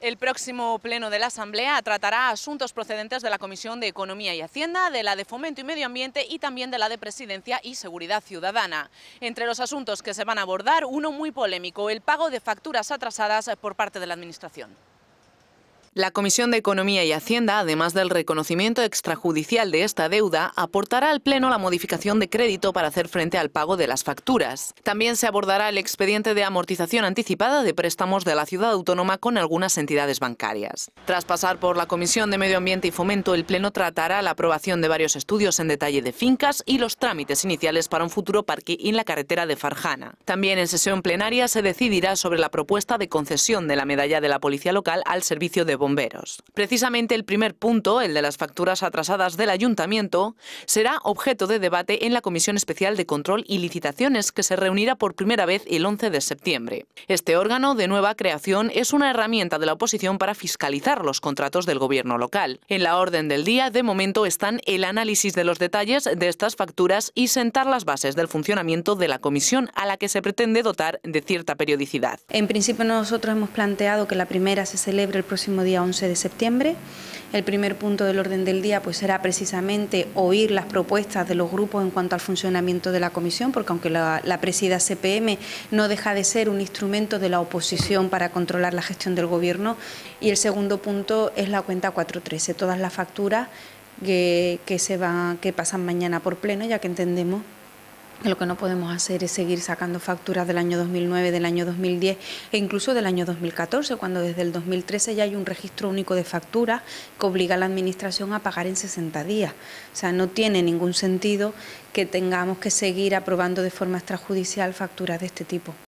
El próximo pleno de la Asamblea tratará asuntos procedentes de la Comisión de Economía y Hacienda, de la de Fomento y Medio Ambiente y también de la de Presidencia y Seguridad Ciudadana. Entre los asuntos que se van a abordar, uno muy polémico, el pago de facturas atrasadas por parte de la Administración. La Comisión de Economía y Hacienda, además del reconocimiento extrajudicial de esta deuda, aportará al Pleno la modificación de crédito para hacer frente al pago de las facturas. También se abordará el expediente de amortización anticipada de préstamos de la ciudad autónoma con algunas entidades bancarias. Tras pasar por la Comisión de Medio Ambiente y Fomento, el Pleno tratará la aprobación de varios estudios en detalle de fincas y los trámites iniciales para un futuro parque en la carretera de Farjana. También en sesión plenaria se decidirá sobre la propuesta de concesión de la medalla de la Policía Local al servicio de bomberos Precisamente el primer punto, el de las facturas atrasadas del ayuntamiento, será objeto de debate en la Comisión Especial de Control y Licitaciones que se reunirá por primera vez el 11 de septiembre. Este órgano de nueva creación es una herramienta de la oposición para fiscalizar los contratos del gobierno local. En la orden del día, de momento, están el análisis de los detalles de estas facturas y sentar las bases del funcionamiento de la comisión a la que se pretende dotar de cierta periodicidad. En principio nosotros hemos planteado que la primera se celebre el próximo día 11 de septiembre. El primer punto del orden del día pues será precisamente oír las propuestas de los grupos en cuanto al funcionamiento de la comisión, porque aunque la, presida CPM no deja de ser un instrumento de la oposición para controlar la gestión del Gobierno. Y el segundo punto es la cuenta 413, todas las facturas que, se que pasan mañana por pleno, ya que entendemos lo que no podemos hacer es seguir sacando facturas del año 2009, del año 2010 e incluso del año 2014, cuando desde el 2013 ya hay un registro único de facturas que obliga a la Administración a pagar en 60 días. O sea, no tiene ningún sentido que tengamos que seguir aprobando de forma extrajudicial facturas de este tipo.